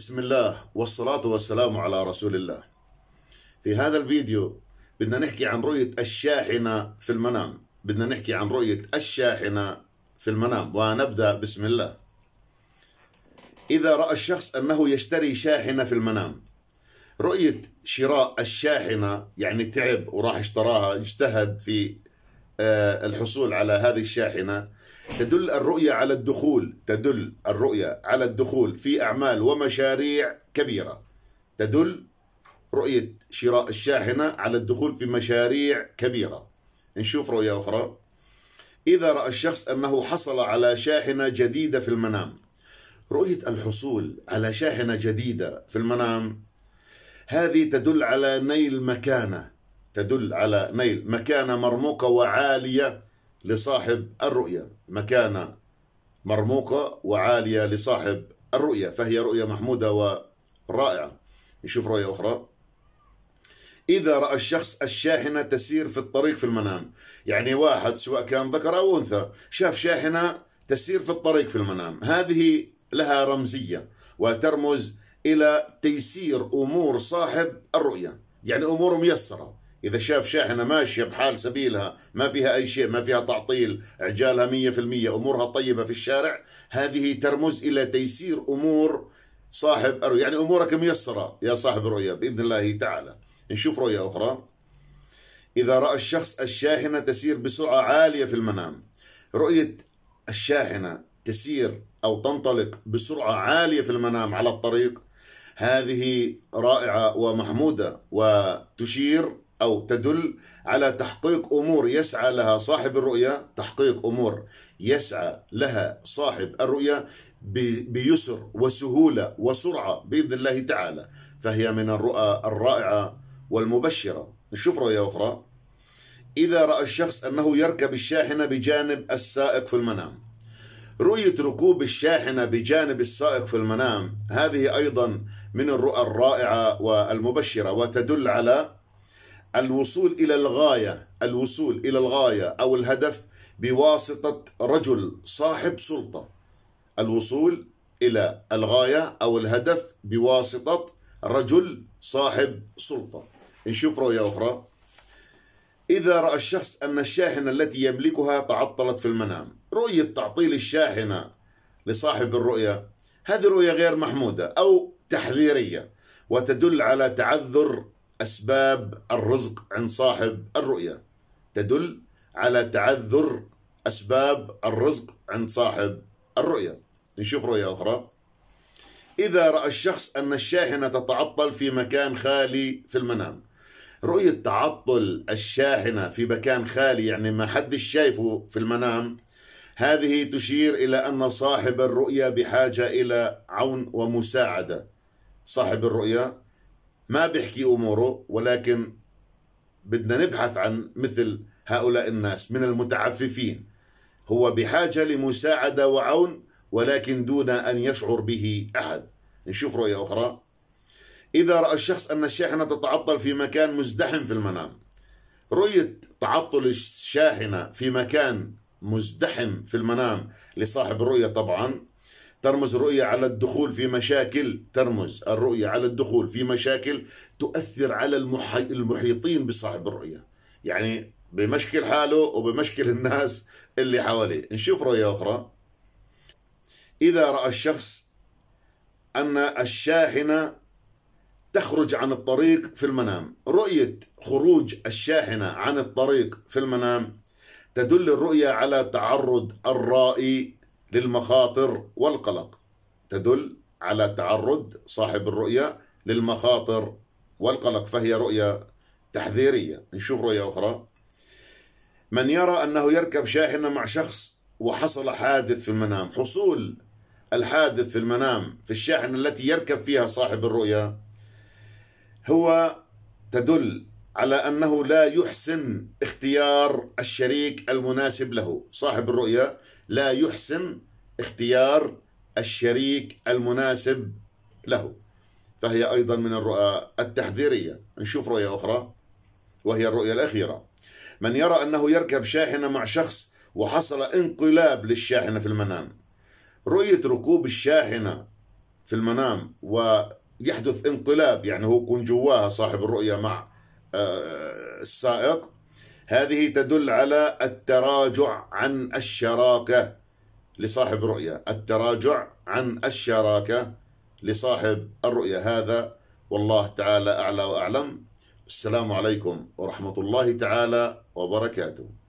بسم الله والصلاة والسلام على رسول الله في هذا الفيديو بدنا نحكي عن رؤية الشاحنة في المنام بدنا نحكي عن رؤية الشاحنة في المنام ونبدأ بسم الله إذا رأى الشخص أنه يشتري شاحنة في المنام رؤية شراء الشاحنة يعني تعب وراح اشتراها اجتهد في آه، الحصول على هذه الشاحنة تدل الرؤية على الدخول تدل الرؤية على الدخول في أعمال ومشاريع كبيرة تدل رؤية شراء الشاحنة على الدخول في مشاريع كبيرة نشوف رؤية أخرى إذا رأى الشخص أنه حصل على شاحنة جديدة في المنام رؤية الحصول على شاحنة جديدة في المنام هذه تدل على نيل مكانة تدل على نيل مكانة مرموقة وعالية لصاحب الرؤية مكانة مرموقة وعالية لصاحب الرؤية فهي رؤية محمودة ورائعة نشوف رؤية أخرى إذا رأى الشخص الشاحنة تسير في الطريق في المنام يعني واحد سواء كان ذكر أو أنثى شاف شاحنة تسير في الطريق في المنام هذه لها رمزية وترمز إلى تيسير أمور صاحب الرؤية يعني أمور ميسرة إذا شاف شاحنة ماشية بحال سبيلها ما فيها أي شيء ما فيها تعطيل عجالها مية في المية أمورها طيبة في الشارع هذه ترمز إلى تيسير أمور صاحب الرؤية يعني أمورك ميسرة يا صاحب الرؤية بإذن الله تعالى نشوف رؤية أخرى إذا رأى الشخص الشاحنة تسير بسرعة عالية في المنام رؤية الشاحنة تسير أو تنطلق بسرعة عالية في المنام على الطريق هذه رائعة ومحمودة وتشير أو تدل على تحقيق أمور يسعى لها صاحب الرؤية تحقيق أمور يسعى لها صاحب الرؤية بيسر وسهولة وسرعة بإذن الله تعالى فهي من الرؤى الرائعة والمبشرة نشوف رؤية أخرى إذا رأى الشخص أنه يركب الشاحنة بجانب السائق في المنام رؤية ركوب الشاحنة بجانب السائق في المنام هذه أيضا من الرؤى الرائعة والمبشرة وتدل على الوصول إلى الغاية الوصول إلى الغاية أو الهدف بواسطة رجل صاحب سلطة الوصول إلى الغاية أو الهدف بواسطة رجل صاحب سلطة نشوف رؤية أخرى إذا رأى الشخص أن الشاحنة التي يملكها تعطلت في المنام رؤية تعطيل الشاحنة لصاحب الرؤية هذه رؤية غير محمودة أو تحذيرية وتدل على تعذر أسباب الرزق عند صاحب الرؤية تدل على تعذر أسباب الرزق عند صاحب الرؤية نشوف رؤية أخرى إذا رأى الشخص أن الشاحنة تتعطل في مكان خالي في المنام رؤية تعطل الشاحنة في مكان خالي يعني ما حدش شايفه في المنام هذه تشير إلى أن صاحب الرؤية بحاجة إلى عون ومساعدة صاحب الرؤية ما بيحكي اموره ولكن بدنا نبحث عن مثل هؤلاء الناس من المتعففين هو بحاجه لمساعده وعون ولكن دون ان يشعر به احد نشوف رؤيه اخرى اذا راى الشخص ان الشاحنه تتعطل في مكان مزدحم في المنام رؤيه تعطل الشاحنه في مكان مزدحم في المنام لصاحب الرؤيه طبعا ترمز الرؤية على الدخول في مشاكل ترمز الرؤية على الدخول في مشاكل تؤثر على المحي... المحيطين بصاحب الرؤية يعني بمشكل حاله وبمشكل الناس اللي حواليه نشوف رؤية أخرى إذا رأى الشخص أن الشاحنة تخرج عن الطريق في المنام رؤية خروج الشاحنة عن الطريق في المنام تدل الرؤية على تعرض الرائي للمخاطر والقلق تدل على تعرض صاحب الرؤية للمخاطر والقلق فهي رؤية تحذيرية نشوف رؤية أخرى من يرى أنه يركب شاحنة مع شخص وحصل حادث في المنام حصول الحادث في المنام في الشاحنة التي يركب فيها صاحب الرؤية هو تدل على أنه لا يحسن اختيار الشريك المناسب له صاحب الرؤية لا يحسن اختيار الشريك المناسب له فهي أيضا من الرؤى التحذيرية نشوف رؤية أخرى وهي الرؤية الأخيرة من يرى أنه يركب شاحنة مع شخص وحصل انقلاب للشاحنة في المنام رؤية ركوب الشاحنة في المنام ويحدث انقلاب يعني هو يكون جواها صاحب الرؤية مع آه، السائق هذه تدل على التراجع عن الشراكة لصاحب رؤية التراجع عن الشراكة لصاحب الرؤية هذا والله تعالى أعلى وأعلم السلام عليكم ورحمة الله تعالى وبركاته